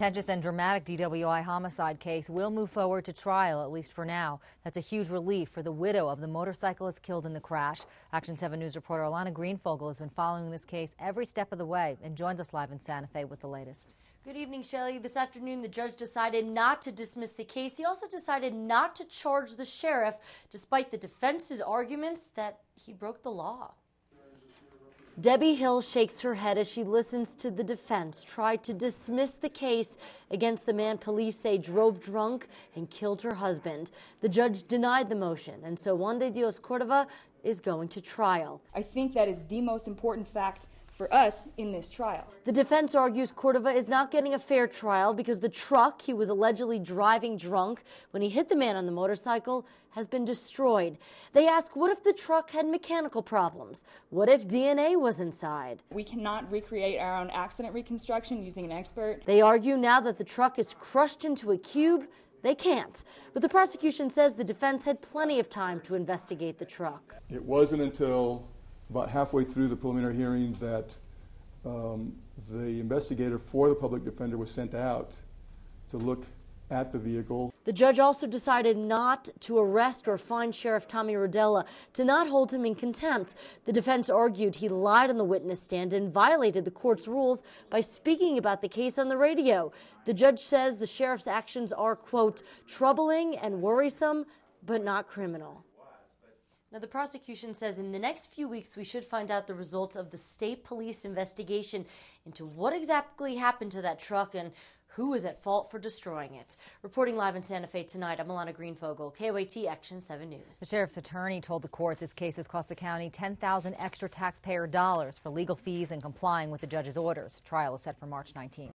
Contentious and dramatic DWI homicide case will move forward to trial, at least for now. That's a huge relief for the widow of the motorcyclist killed in the crash. Action 7 News reporter Alana Greenfogle has been following this case every step of the way and joins us live in Santa Fe with the latest. Good evening, Shelley. This afternoon, the judge decided not to dismiss the case. He also decided not to charge the sheriff, despite the defense's arguments that he broke the law. Debbie Hill shakes her head as she listens to the defense try to dismiss the case against the man police say drove drunk and killed her husband. The judge denied the motion, and so Juan de Dios Cordova is going to trial. I think that is the most important fact for us in this trial. The defense argues Cordova is not getting a fair trial because the truck he was allegedly driving drunk when he hit the man on the motorcycle has been destroyed. They ask what if the truck had mechanical problems? What if DNA was inside? We cannot recreate our own accident reconstruction using an expert. They argue now that the truck is crushed into a cube. They can't. But the prosecution says the defense had plenty of time to investigate the truck. It wasn't until about halfway through the preliminary hearing that um, the investigator for the public defender was sent out to look at the vehicle. The judge also decided not to arrest or fine Sheriff Tommy Rodella, to not hold him in contempt. The defense argued he lied on the witness stand and violated the court's rules by speaking about the case on the radio. The judge says the sheriff's actions are, quote, troubling and worrisome, but not criminal. Now, the prosecution says in the next few weeks we should find out the results of the state police investigation into what exactly happened to that truck and who was at fault for destroying it? Reporting live in Santa Fe tonight, I'm Alana Greenfogle, KYT Action 7 News. The sheriff's attorney told the court this case has cost the county 10000 extra taxpayer dollars for legal fees and complying with the judge's orders. Trial is set for March 19th.